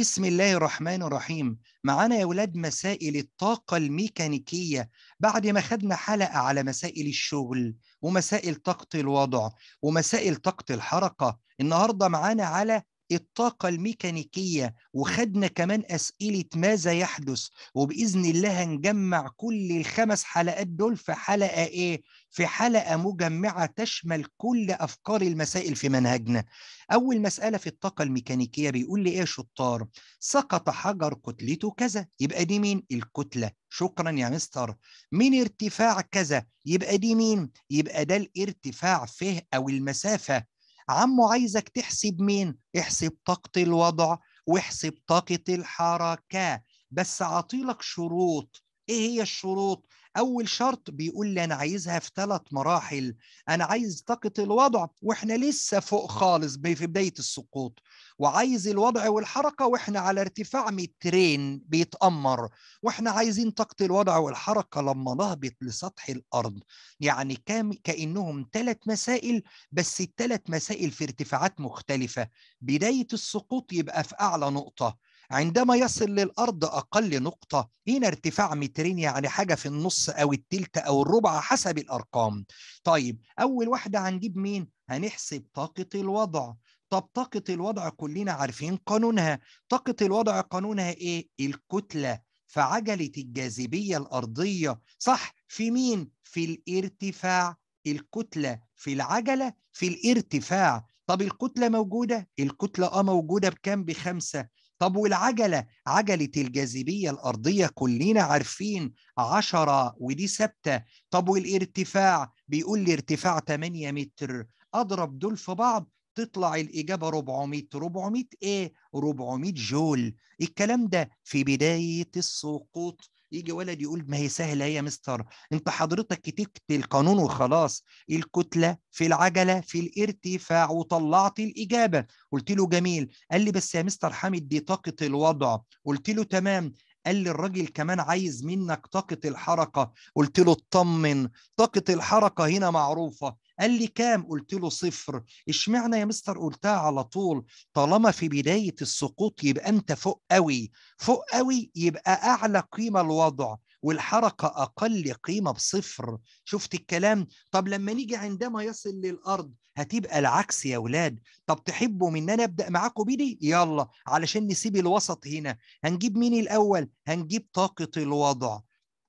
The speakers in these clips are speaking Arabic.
بسم الله الرحمن الرحيم معانا يا ولاد مسائل الطاقة الميكانيكية بعد ما خدنا حلقة على مسائل الشغل ومسائل طاقة الوضع ومسائل طاقة الحركة النهاردة معانا على الطاقة الميكانيكية وخدنا كمان أسئلة ماذا يحدث وبإذن الله هنجمع كل الخمس حلقات دول في حلقة إيه؟ في حلقة مجمعة تشمل كل أفكار المسائل في منهجنا أول مسألة في الطاقة الميكانيكية بيقول لي إيه شطار سقط حجر كتلته كذا يبقى دي مين الكتلة شكرا يا مستر من ارتفاع كذا يبقى دي مين يبقى ده الارتفاع فيه أو المسافة عمو عايزك تحسب مين احسب طاقة الوضع واحسب طاقة الحركة بس أعطيلك شروط إيه هي الشروط اول شرط بيقول لي انا عايزها في ثلاث مراحل انا عايز طاقه الوضع واحنا لسه فوق خالص في بدايه السقوط وعايز الوضع والحركه واحنا على ارتفاع مترين بيتامر واحنا عايزين طاقه الوضع والحركه لما نهبط لسطح الارض يعني كام كانهم ثلاث مسائل بس الثلاث مسائل في ارتفاعات مختلفه بدايه السقوط يبقى في اعلى نقطه عندما يصل للأرض أقل نقطة هنا ارتفاع مترين يعني حاجة في النص أو التلت أو الربع حسب الأرقام طيب أول واحدة هنجيب مين؟ هنحسب طاقة الوضع طب طاقة الوضع كلنا عارفين قانونها طاقة الوضع قانونها إيه؟ الكتلة فعجلة الجاذبية الأرضية صح في مين؟ في الارتفاع الكتلة في العجلة في الارتفاع طب الكتلة موجودة؟ الكتلة آه موجودة بكام؟ بخمسة طب والعجلة عجلة الجاذبية الأرضية كلنا عارفين عشرة ودي ثابتة طب والارتفاع بيقول لي ارتفاع 8 متر أضرب دول في بعض تطلع الإجابة 400 400 إيه؟ 400 جول الكلام ده في بداية السقوط يجي ولد يقول ما هي سهله هي مستر انت حضرتك كتبت القانون وخلاص الكتله في العجله في الارتفاع وطلعت الاجابه قلت له جميل قال لي بس يا مستر حامد دي طاقه الوضع قلت له تمام قال لي الراجل كمان عايز منك طاقة الحركة قلت له اطمن طاقة الحركة هنا معروفة قال لي كام قلت له صفر اشمعنى يا مستر قلتها على طول طالما في بداية السقوط يبقى انت فوق قوي فوق قوي يبقى اعلى قيمة الوضع والحركة أقل قيمة بصفر شفت الكلام طب لما نيجي عندما يصل للأرض هتبقى العكس يا ولاد طب تحبوا من أنا أبدأ معاكم بدي يلا علشان نسيب الوسط هنا هنجيب مين الأول هنجيب طاقة الوضع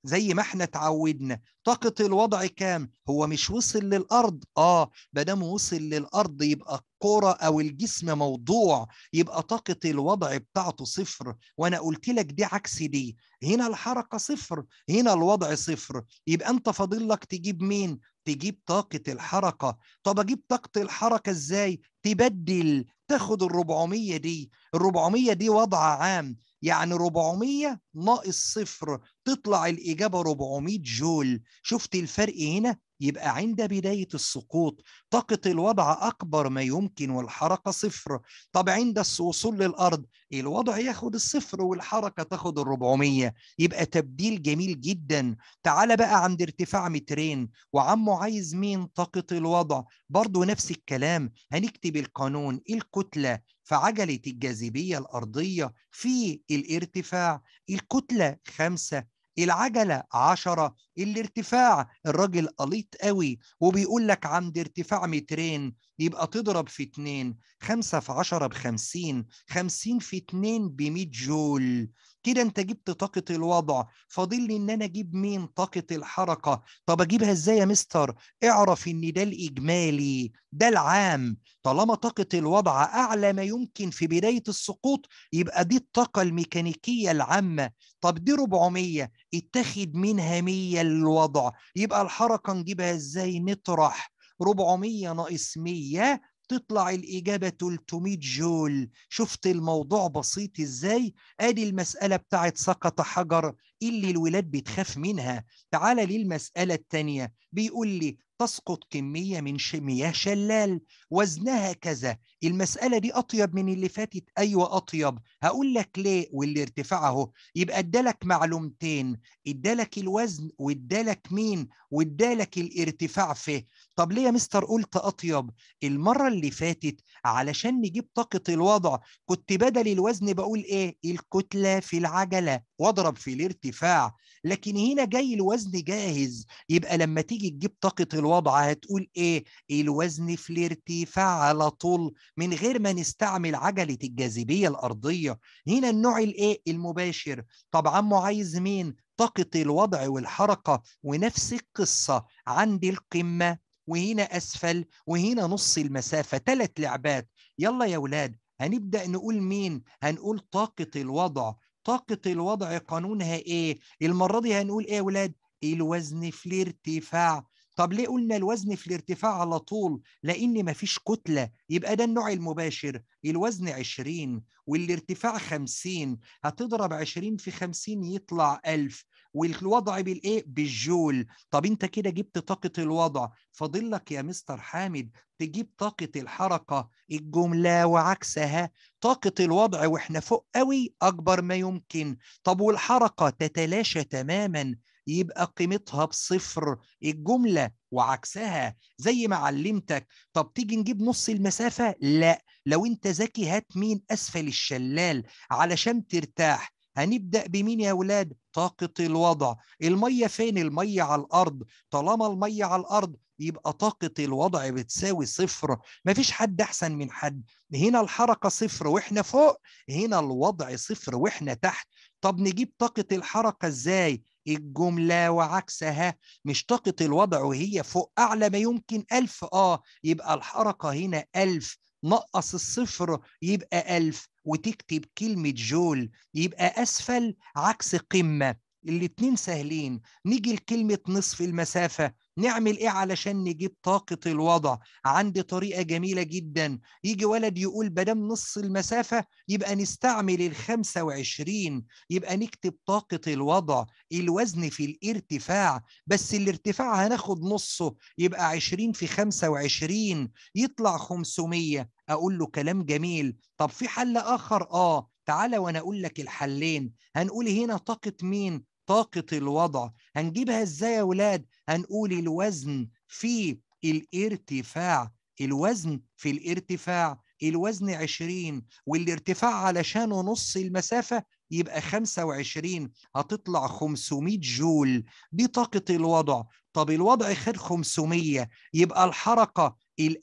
زي ما احنا اتعودنا طاقة الوضع كام؟ هو مش وصل للأرض؟ آه ما دام وصل للأرض يبقى الكرة أو الجسم موضوع يبقى طاقة الوضع بتاعته صفر وأنا قلت لك دي عكس دي هنا الحركة صفر هنا الوضع صفر يبقى أنت فاضل لك تجيب مين تجيب طاقة الحركة طب أجيب طاقة الحركة إزاي تبدل تاخد الربعمية دي الربعمية دي وضع عام يعني 400 ناقص صفر تطلع الإجابة 400 جول شفت الفرق هنا يبقى عند بداية السقوط طاقة الوضع أكبر ما يمكن والحركة صفر طب عند الوصول للأرض الوضع ياخد الصفر والحركة تاخد الربعمية يبقى تبديل جميل جدا تعال بقى عند ارتفاع مترين وعمه عايز مين طاقة الوضع برضو نفس الكلام هنكتب القانون الكتلة فعجلة الجاذبية الأرضية في الارتفاع الكتلة خمسة العجلة عشرة الارتفاع الراجل قليط قوي وبيقول لك عند ارتفاع مترين يبقى تضرب في اتنين خمسة في عشرة بخمسين خمسين في اتنين بمية جول كده انت جبت طاقه الوضع فاضل لي ان انا اجيب مين طاقه الحركه طب اجيبها ازاي يا مستر اعرف ان ده الاجمالي ده العام طالما طاقه الوضع اعلى ما يمكن في بدايه السقوط يبقى دي الطاقه الميكانيكيه العامه طب دي 400 اتخذ منها 100 للوضع يبقى الحركه نجيبها ازاي نطرح 400 ناقص 100 تطلع الإجابة 300 جول شفت الموضوع بسيط إزاي؟ آدي المسألة بتاعت سقط حجر اللي الولاد بتخاف منها تعال للمسألة التانية بيقول لي تسقط كمية من مياه شلال وزنها كذا المسألة دي أطيب من اللي فاتت أيوة أطيب هقول لك ليه واللي ارتفاع اهو يبقى ادالك معلومتين ادالك الوزن وادالك مين وادالك الارتفاع فيه طب ليه يا مستر قلت اطيب المره اللي فاتت علشان نجيب طاقه الوضع كنت بدل الوزن بقول ايه الكتله في العجله واضرب في الارتفاع لكن هنا جاي الوزن جاهز يبقى لما تيجي تجيب طاقه الوضع هتقول ايه الوزن في الارتفاع على طول من غير ما نستعمل عجله الجاذبيه الارضيه هنا النوع الايه المباشر طب عمو عايز مين طاقه الوضع والحركه ونفس القصه عند القمه وهنا اسفل وهنا نص المسافه ثلاث لعبات يلا يا ولاد هنبدا نقول مين هنقول طاقه الوضع طاقه الوضع قانونها ايه المره دي هنقول ايه يا ولاد الوزن في الارتفاع طب ليه قلنا الوزن في الارتفاع على طول لان مفيش كتله يبقى ده النوع المباشر الوزن 20 والارتفاع 50 هتضرب 20 في 50 يطلع 1000 والوضع بالايه بالجول طب انت كده جبت طاقه الوضع فاضل لك يا مستر حامد تجيب طاقه الحركه الجمله وعكسها طاقه الوضع واحنا فوق قوي اكبر ما يمكن طب والحركه تتلاشى تماما يبقى قيمتها بصفر الجملة وعكسها زي ما علمتك طب تيجي نجيب نص المسافة لا لو انت ذكي هات مين أسفل الشلال علشان ترتاح هنبدأ بمين يا ولاد طاقة الوضع المية فين المية على الأرض طالما المية على الأرض يبقى طاقة الوضع بتساوي صفر مفيش حد أحسن من حد هنا الحركة صفر وإحنا فوق هنا الوضع صفر وإحنا تحت طب نجيب طاقة الحركة إزاي الجملة وعكسها مش طاقة الوضع وهي فوق أعلى ما يمكن ألف آه يبقى الحركة هنا ألف نقص الصفر يبقى ألف وتكتب كلمة جول يبقى أسفل عكس قمة الاتنين سهلين نيجي لكلمة نصف المسافة نعمل ايه علشان نجيب طاقة الوضع عندي طريقة جميلة جدا يجي ولد يقول بدم نص المسافة يبقى نستعمل الخمسة وعشرين يبقى نكتب طاقة الوضع الوزن في الارتفاع بس الارتفاع هناخد نصه يبقى عشرين في خمسة وعشرين يطلع خمسمية أقول له كلام جميل طب في حل آخر آه تعالى وانا اقول لك الحلين هنقول هنا طاقه مين طاقة الوضع هنجيبها ازاي يا ولاد هنقول الوزن في الارتفاع الوزن في الارتفاع الوزن 20 والارتفاع علشانه نص المسافة يبقى 25 هتطلع 500 جول دي طاقة الوضع طب الوضع خد 500 يبقى الحركة ال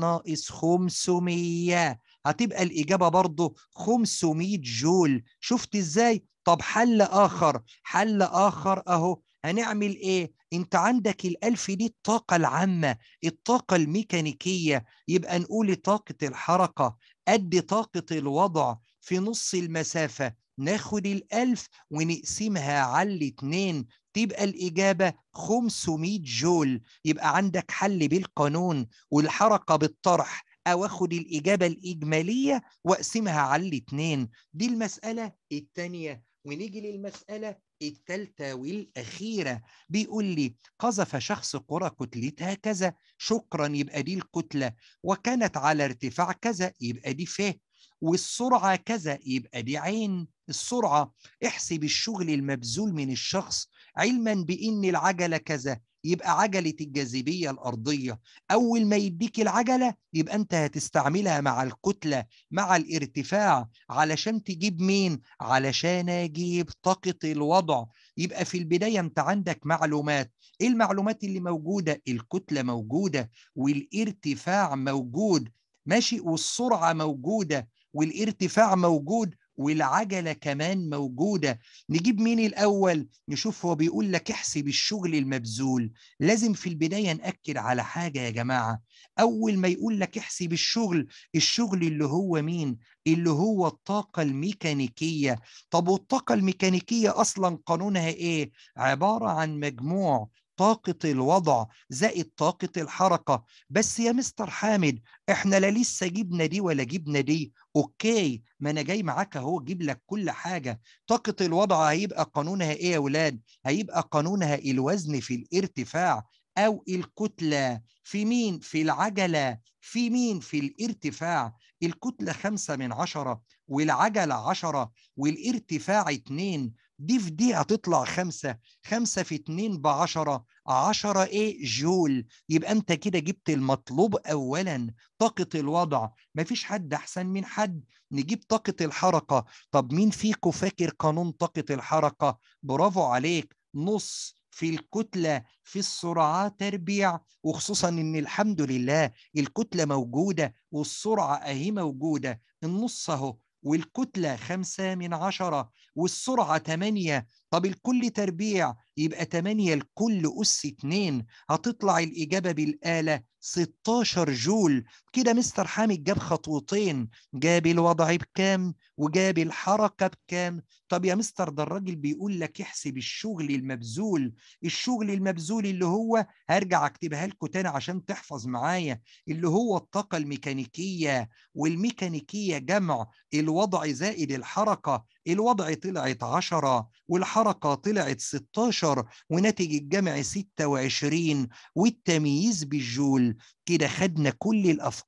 ناقص 500 هتبقى الإجابة برضه 500 جول شفت إزاي طب حل آخر حل آخر أهو هنعمل إيه؟ أنت عندك الألف دي الطاقة العامة الطاقة الميكانيكية يبقى نقول طاقة الحركة قد طاقة الوضع في نص المسافة ناخد الألف ونقسمها على الاتنين تبقى الإجابة 500 جول يبقى عندك حل بالقانون والحركة بالطرح أو أخد الإجابة الإجمالية وأقسمها على الاتنين دي المسألة الثانيه ونيجي للمسألة الثالثة والأخيرة بيقول لي قذف شخص قرى كتلتها كذا شكرا يبقى دي الكتلة وكانت على ارتفاع كذا يبقى دي فيه والسرعه كذا يبقى دي عين السرعه احسب الشغل المبذول من الشخص علما بان العجله كذا يبقى عجله الجاذبيه الارضيه اول ما يديك العجله يبقى انت هتستعملها مع الكتله مع الارتفاع علشان تجيب مين علشان اجيب طاقه الوضع يبقى في البدايه انت عندك معلومات ايه المعلومات اللي موجوده الكتله موجوده والارتفاع موجود ماشي والسرعه موجوده والارتفاع موجود والعجلة كمان موجودة نجيب مين الأول نشوف هو بيقول لك احسب الشغل المبذول لازم في البداية نأكد على حاجة يا جماعة أول ما يقول لك احسب الشغل الشغل اللي هو مين اللي هو الطاقة الميكانيكية طب والطاقة الميكانيكية أصلا قانونها إيه عبارة عن مجموع طاقة الوضع زائد طاقة الحركة بس يا مستر حامد احنا لا لسه جبنا دي ولا جبنا دي اوكي ما انا جاي معاك اهو جيب لك كل حاجة طاقة الوضع هيبقى قانونها ايه يا ولاد هيبقى قانونها الوزن في الارتفاع أو الكتلة في مين؟ في العجلة في مين؟ في الارتفاع الكتلة خمسة من عشرة والعجلة عشرة والارتفاع اتنين دي في دي هتطلع خمسة خمسة في اتنين بعشرة عشرة ايه جول يبقى انت كده جبت المطلوب اولا طاقة الوضع مفيش حد احسن من حد نجيب طاقة الحركة طب مين فيكو فاكر قانون طاقة الحركة برافو عليك نص في الكتلة في السرعة تربيع وخصوصا ان الحمد لله الكتلة موجودة والسرعة اهي موجودة النص اهو والكتلة خمسة من عشرة والسرعة تمانية طب الكل تربيع يبقى 8 الكل أس 2 هتطلع الإجابة بالآلة 16 جول كده مستر حامد جاب خطوتين جاب الوضع بكام وجاب الحركة بكام طب يا مستر ده الراجل بيقول لك احسب الشغل المبذول الشغل المبذول اللي هو هرجع اكتبها لكم تاني عشان تحفظ معايا اللي هو الطاقة الميكانيكية والميكانيكية جمع الوضع زائد الحركة الوضع طلعت 10 والحركة طلعت 16 وناتج الجمع 26 والتمييز بالجول كده خدنا كل الأفكار